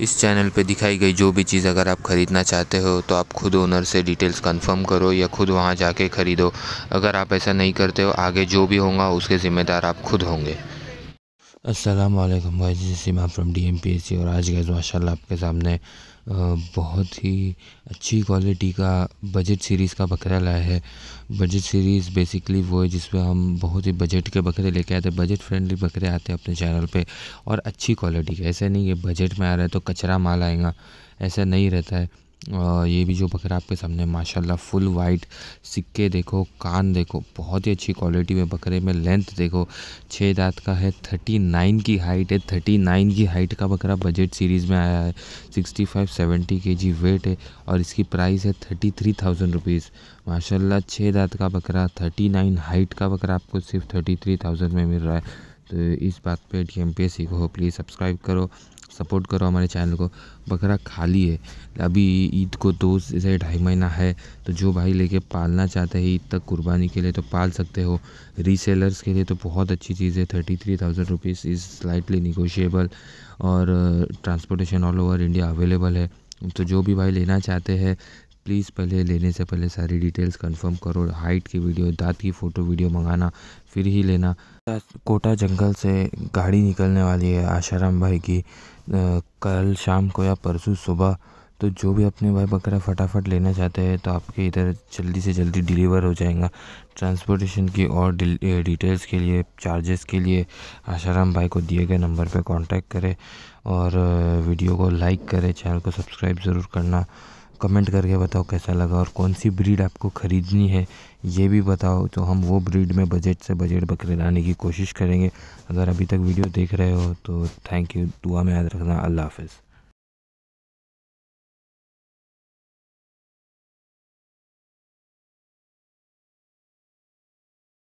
इस चैनल पे दिखाई गई जो भी चीज़ अगर आप ख़रीदना चाहते हो तो आप खुद ओनर से डिटेल्स कंफर्म करो या खुद वहाँ जाके ख़रीदो अगर आप ऐसा नहीं करते हो आगे जो भी होगा उसके ज़िम्मेदार आप खुद होंगे अस्सलाम वालेकुम guys this Imam from DMPSC और आज गैस माशाल्लाह आपके सामने बहुत ही अच्छी क्वालिटी का बजट सीरीज़ का बकरा लाया है बजट सीरीज़ बेसिकली वो है जिसमें हम बहुत ही बजट के बकरे लेके आते हैं बजट फ्रेंडली बकरे आते हैं अपने चैनल पे और अच्छी क्वालिटी का ऐसा नहीं है बजट में आ रहा है तो कचरा माल आएगा ऐसा नहीं रहता है ये भी जो बकरा आपके सामने माशाल्लाह फुल वाइट सिक्के देखो कान देखो बहुत ही अच्छी क्वालिटी में बकरे में लेंथ देखो छः दांत का है थर्टी नाइन की हाइट है थर्टी नाइन की हाइट का बकरा बजट सीरीज़ में आया है सिक्सटी फाइव सेवेंटी के जी वेट है और इसकी प्राइस है थर्टी थ्री थाउजेंड रुपीज़ माशाला छः दांत का बकरा थर्टी नाइन हाइट का बकरा आपको सिर्फ थर्टी थ्री थाउजेंड में मिल रहा है तो इस बात पर D M P please subscribe करो सपोर्ट करो हमारे चैनल को बकरा खाली है अभी ईद को दो से ढाई महीना है तो जो भाई लेके पालना चाहते हैं ईद तक कुर्बानी के लिए तो पाल सकते हो रीसेलर्स के लिए तो बहुत अच्छी चीज़ है thirty three thousand rupees is slightly negotiable और transportation all over India available है तो जो भी भाई लेना चाहते हैं प्लीज़ पहले लेने से पहले सारी डिटेल्स कंफर्म करो हाइट की वीडियो दांत की फ़ोटो वीडियो मंगाना फिर ही लेना कोटा जंगल से गाड़ी निकलने वाली है आशाराम भाई की कल शाम को या परसों सुबह तो जो भी अपने भाई बकरा फटाफट लेना चाहते हैं तो आपके इधर जल्दी से जल्दी डिलीवर हो जाएगा ट्रांसपोर्टेशन की और डिटेल्स के लिए चार्जेस के लिए आशाराम भाई को दिए गए नंबर पर कॉन्टैक्ट करें और वीडियो को लाइक करें चैनल को सब्सक्राइब ज़रूर करना कमेंट करके बताओ कैसा लगा और कौन सी ब्रीड आपको ख़रीदनी है ये भी बताओ तो हम वो ब्रीड में बजट से बजट बकरे लाने की कोशिश करेंगे अगर अभी तक वीडियो देख रहे हो तो थैंक यू दुआ में याद रखना अल्लाह हाफिज़